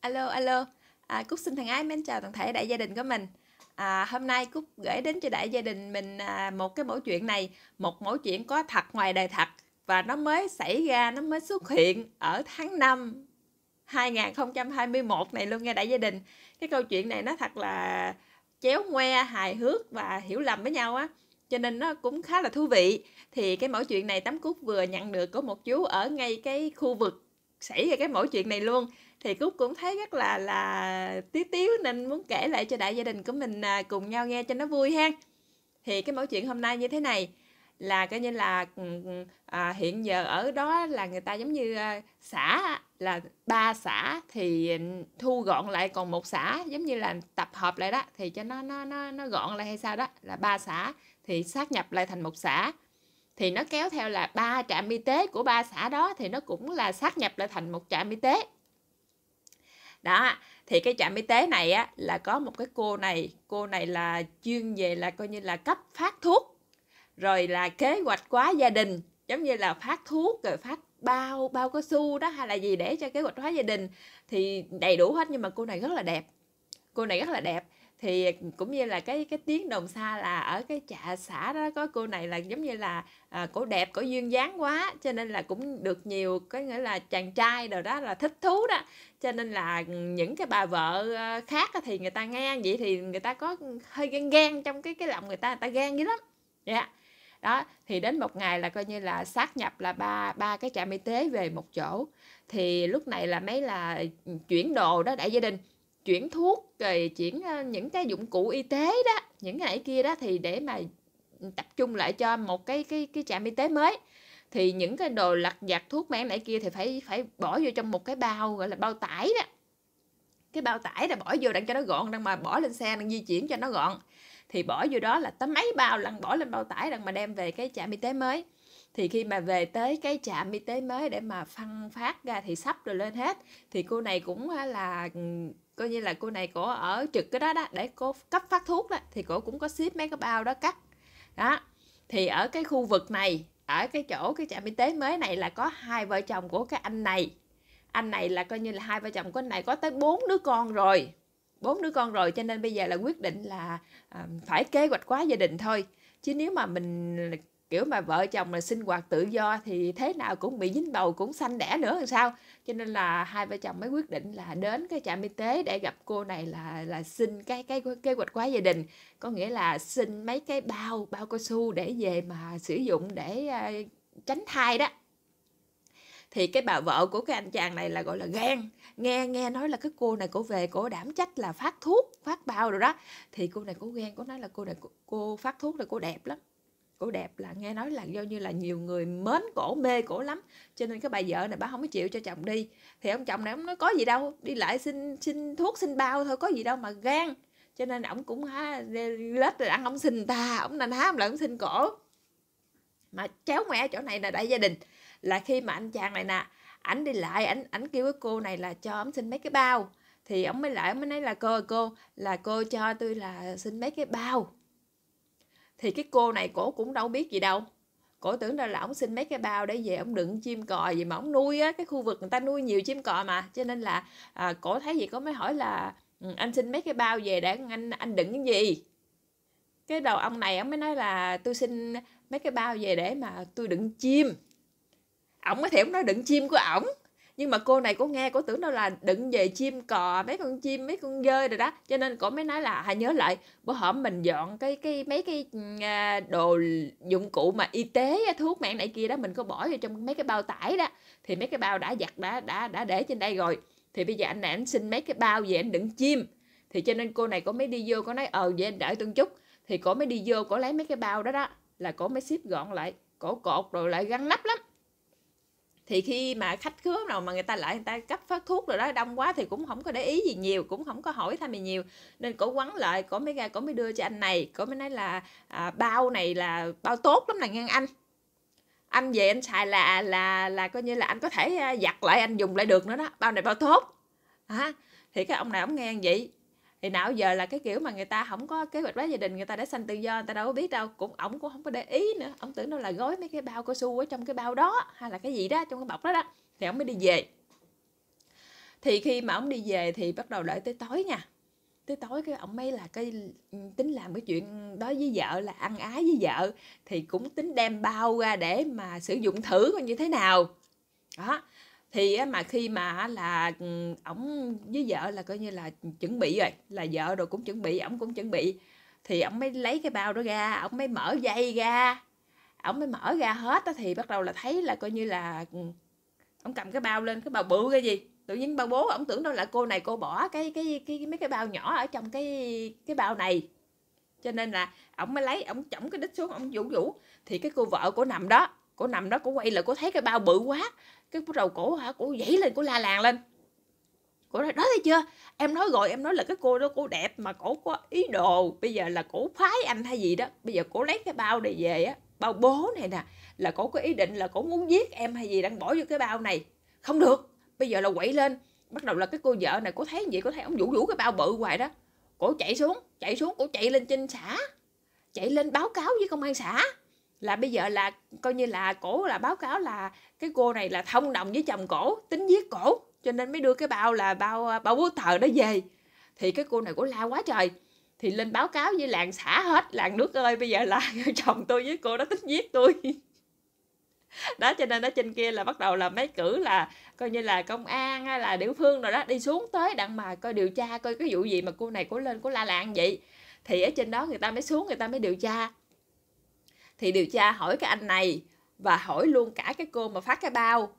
Alo, alo. À, Cúc xin thằng ái mến chào toàn thể đại gia đình của mình. À, hôm nay Cúc gửi đến cho đại gia đình mình à, một cái mẫu chuyện này, một mẫu chuyện có thật ngoài đời thật và nó mới xảy ra, nó mới xuất hiện ở tháng 5 2021 này luôn nghe đại gia đình. Cái câu chuyện này nó thật là chéo ngoe, hài hước và hiểu lầm với nhau á cho nên nó cũng khá là thú vị thì cái mẫu chuyện này tấm cúc vừa nhận được của một chú ở ngay cái khu vực xảy ra cái mẫu chuyện này luôn thì cúc cũng thấy rất là là tí tiếu nên muốn kể lại cho đại gia đình của mình à, cùng nhau nghe cho nó vui ha thì cái mẫu chuyện hôm nay như thế này là coi như là ừ, ừ, à, hiện giờ ở đó là người ta giống như à, xã là ba xã thì thu gọn lại còn một xã giống như là tập hợp lại đó thì cho nó nó nó nó gọn lại hay sao đó là ba xã thì sát nhập lại thành một xã thì nó kéo theo là ba trạm y tế của ba xã đó thì nó cũng là sát nhập lại thành một trạm y tế đó thì cái trạm y tế này á là có một cái cô này cô này là chuyên về là coi như là cấp phát thuốc rồi là kế hoạch quá gia đình giống như là phát thuốc rồi phát bao bao cao su đó hay là gì để cho kế hoạch hóa gia đình thì đầy đủ hết nhưng mà cô này rất là đẹp cô này rất là đẹp thì cũng như là cái cái tiếng đồng xa là ở cái trà xã đó có cô này là giống như là à, cổ đẹp cổ duyên dáng quá cho nên là cũng được nhiều có nghĩa là chàng trai rồi đó là thích thú đó cho nên là những cái bà vợ à, khác thì người ta nghe vậy thì người ta có hơi ghen ghen trong cái cái lòng người ta người ta ghen dữ lắm dạ yeah đó thì đến một ngày là coi như là sát nhập là ba ba cái trạm y tế về một chỗ thì lúc này là mấy là chuyển đồ đó đại gia đình chuyển thuốc rồi chuyển ờ, những cái dụng cụ y tế đó những cái này kia đó thì để mà tập trung lại cho một cái cái cái trạm y tế mới thì những cái đồ lặt vặt thuốc men này kia thì phải phải bỏ vô trong một cái bao gọi là bao tải đó cái bao tải là bỏ vô đặng cho nó gọn đặng mà bỏ lên xe đặng di chuyển cho nó gọn thì bỏ vô đó là tấm mấy bao lần bỏ lên bao tải đặng mà đem về cái trạm y tế mới thì khi mà về tới cái trạm y tế mới để mà phân phát ra thì sắp rồi lên hết thì cô này cũng là ừ, coi như là cô này cổ ở trực cái đó đó để cô cấp phát thuốc đó thì cổ cũng có ship mấy cái bao đó cắt đó thì ở cái khu vực này ở cái chỗ cái trạm y tế mới này là có hai vợ chồng của cái anh này anh này là coi như là hai vợ chồng của anh này có tới bốn đứa con rồi bốn đứa con rồi cho nên bây giờ là quyết định là à, phải kế hoạch quá gia đình thôi chứ nếu mà mình kiểu mà vợ chồng là sinh hoạt tự do thì thế nào cũng bị dính bầu cũng sanh đẻ nữa làm sao cho nên là hai vợ chồng mới quyết định là đến cái trạm y tế để gặp cô này là là xin cái cái kế hoạch quá gia đình có nghĩa là xin mấy cái bao bao cao su để về mà sử dụng để uh, tránh thai đó thì cái bà vợ của cái anh chàng này là gọi là gan nghe nghe nói là cái cô này cổ về cổ đảm trách là phát thuốc phát bao rồi đó thì cô này cổ ghen cổ nói là cô này cô, cô phát thuốc là cô đẹp lắm cổ đẹp là nghe nói là do như là nhiều người mến cổ mê cổ lắm cho nên cái bà vợ này bà không có chịu cho chồng đi thì ông chồng này ông nói có gì đâu đi lại xin xin thuốc xin bao thôi có gì đâu mà gan cho nên ổng cũng ha lết rồi ăn ông xin ta ổng nên há ông lại ổng xin cổ mà cháu mẹ chỗ này là đại gia đình là khi mà anh chàng này nè ảnh đi lại ảnh ảnh kêu cái cô này là cho ổng xin mấy cái bao thì ổng mới lại mới nói là cô cô là cô cho tôi là xin mấy cái bao thì cái cô này cổ cũng đâu biết gì đâu cổ tưởng ra là ổng xin mấy cái bao để về ổng đựng chim cò gì mà ổng nuôi á cái khu vực người ta nuôi nhiều chim cò mà cho nên là à, cổ thấy gì có mới hỏi là ừ, anh xin mấy cái bao về để anh anh đựng cái gì cái đầu ông này ổng mới nói là tôi xin mấy cái bao về để mà tôi đựng chim ổng có thể ổng nói đựng chim của ổng nhưng mà cô này cô nghe cô tưởng đâu là đựng về chim cò mấy con chim mấy con dơi rồi đó cho nên cô mới nói là hãy nhớ lại bữa hổm mình dọn cái cái mấy cái à, đồ dụng cụ mà y tế à, thuốc mạng này kia đó mình có bỏ vào trong mấy cái bao tải đó thì mấy cái bao đã giặt đã đã đã để trên đây rồi thì bây giờ anh này anh xin mấy cái bao về anh đựng chim thì cho nên cô này cô mới đi vô có nói ờ vậy anh đợi tuân chút thì cổ mới đi vô cổ lấy mấy cái bao đó đó là cổ mới ship gọn lại cổ cột rồi lại gắn nắp lắm thì khi mà khách khứa nào mà người ta lại người ta cấp phát thuốc rồi đó đông quá thì cũng không có để ý gì nhiều cũng không có hỏi thăm gì nhiều nên cổ quấn lại cổ mới ra cổ mới đưa cho anh này cổ mới nói là à, bao này là bao tốt lắm này ngang anh anh về anh xài là là là coi như là anh có thể à, giặt lại anh dùng lại được nữa đó bao này bao tốt hả à, thì cái ông này ông nghe vậy thì nào giờ là cái kiểu mà người ta không có kế hoạch hóa gia đình người ta đã sanh tự do người ta đâu có biết đâu cũng ổng cũng không có để ý nữa ổng tưởng đâu là gói mấy cái bao cao su ở trong cái bao đó hay là cái gì đó trong cái bọc đó đó thì ổng mới đi về thì khi mà ổng đi về thì bắt đầu đợi tới tối nha tới tối cái ổng mới là cái ừ, tính làm cái chuyện đó với vợ là ăn ái với vợ thì cũng tính đem bao ra để mà sử dụng thử coi như thế nào đó thì mà khi mà là ừ, ổng với vợ là coi như là chuẩn bị rồi là vợ rồi cũng chuẩn bị ổng cũng chuẩn bị thì ổng mới lấy cái bao đó ra ổng mới mở dây ra ổng mới mở ra hết đó thì bắt đầu là thấy là coi như là ừ, ổng cầm cái bao lên cái bao bự cái gì tự nhiên bao bố ổng tưởng đâu là cô này cô bỏ cái cái cái mấy cái bao nhỏ ở trong cái cái bao này cho nên là ổng mới lấy ổng chổng cái đít xuống ổng vũ vũ thì cái cô vợ của nằm đó cô nằm đó cũng quay là cô thấy cái bao bự quá cái bắt đầu cổ hả cổ dãy lên cổ la làng lên cổ nói đó thấy chưa em nói rồi em nói là cái cô đó cô đẹp mà cổ có ý đồ bây giờ là cổ phái anh hay gì đó bây giờ cổ lấy cái bao này về á bao bố này nè là cổ có ý định là cổ muốn giết em hay gì đang bỏ vô cái bao này không được bây giờ là quậy lên bắt đầu là cái cô vợ này cổ thấy gì cổ thấy ông vũ vũ cái bao bự hoài đó cổ chạy xuống chạy xuống cổ chạy lên trên xã chạy lên báo cáo với công an xã là bây giờ là coi như là cổ là báo cáo là cái cô này là thông đồng với chồng cổ tính giết cổ cho nên mới đưa cái bao là bao bao bố thờ đó về thì cái cô này cũng la quá trời thì lên báo cáo với làng xã hết làng nước ơi bây giờ là chồng tôi với cô đó tính giết tôi đó cho nên ở trên kia là bắt đầu là mấy cử là coi như là công an hay là địa phương rồi đó đi xuống tới đặng mà coi điều tra coi cái vụ gì mà cô này cô lên cô la làng vậy thì ở trên đó người ta mới xuống người ta mới điều tra thì điều tra hỏi cái anh này và hỏi luôn cả cái cô mà phát cái bao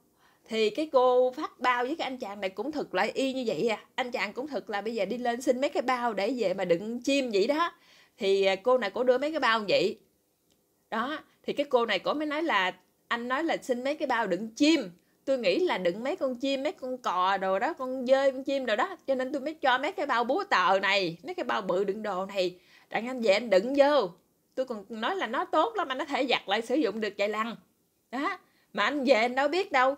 thì cái cô phát bao với cái anh chàng này cũng thực lại y như vậy à anh chàng cũng thực là bây giờ đi lên xin mấy cái bao để về mà đựng chim vậy đó thì à, cô này cổ đưa mấy cái bao vậy đó thì cái cô này cổ mới nói là anh nói là xin mấy cái bao đựng chim tôi nghĩ là đựng mấy con chim mấy con cò đồ đó con dơi con chim đồ đó cho nên tôi mới cho mấy cái bao búa tờ này mấy cái bao bự đựng đồ này đặng anh về anh đựng vô tôi còn nói là nó tốt lắm anh có thể giặt lại sử dụng được vài lần đó mà anh về anh đâu biết đâu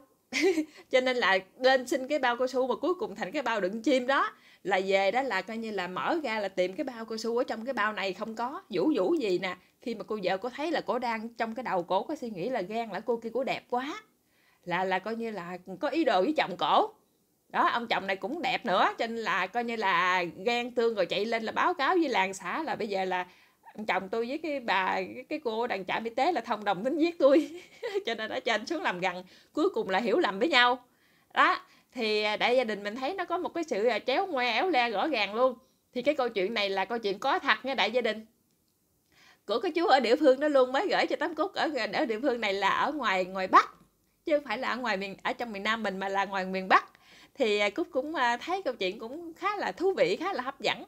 cho nên là lên xin cái bao cao su mà cuối cùng thành cái bao đựng chim đó là về đó là coi như là mở ra là tìm cái bao cao su ở trong cái bao này không có vũ vũ gì nè khi mà cô vợ có thấy là cổ đang trong cái đầu cổ có suy nghĩ là gan là cô kia cô đẹp quá là là coi như là có ý đồ với chồng cổ đó ông chồng này cũng đẹp nữa cho nên là coi như là gan tương rồi chạy lên là báo cáo với làng xã là bây giờ là chồng tôi với cái bà cái cô đàn trạm y tế là thông đồng tính giết tôi cho nên đã cho anh xuống làm gần cuối cùng là hiểu lầm với nhau đó thì à, đại gia đình mình thấy nó có một cái sự à, chéo ngoe éo le rõ ràng luôn thì cái câu chuyện này là câu chuyện có thật nha đại gia đình của cái chú ở địa phương đó luôn mới gửi cho tấm cúc ở ở địa phương này là ở ngoài ngoài bắc chứ không phải là ở ngoài miền ở trong miền nam mình mà là ngoài miền bắc thì à, cúc cũng thấy câu chuyện cũng khá là thú vị khá là hấp dẫn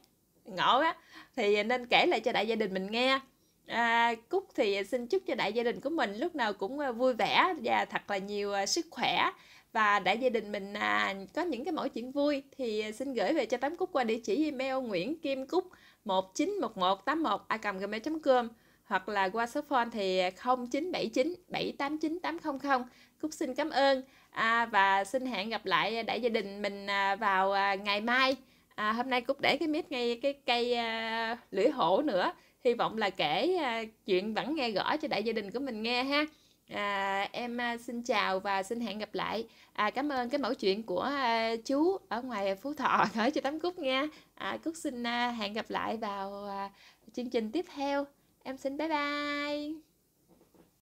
ngộ á thì nên kể lại cho đại gia đình mình nghe à, cúc thì xin chúc cho đại gia đình của mình lúc nào cũng à, vui vẻ và thật là nhiều à, sức khỏe và đại gia đình mình à, có những cái mỗi chuyện vui thì xin gửi về cho tám cúc qua địa chỉ email nguyễn kim cúc một một một chín tám một a gmail.com hoặc là qua số phone thì 0979 789 800. Cúc xin cảm ơn à, và xin hẹn gặp lại đại gia đình mình à, vào ngày mai à, hôm nay cũng để cái mic ngay cái cây à, lưỡi hổ nữa hy vọng là kể à, chuyện vẫn nghe rõ cho đại gia đình của mình nghe ha à, em à, xin chào và xin hẹn gặp lại à, cảm ơn cái mẫu chuyện của à, chú ở ngoài phú thọ gửi cho tấm cúc nha à, cúc xin à, hẹn gặp lại vào à, chương trình tiếp theo em xin bye bye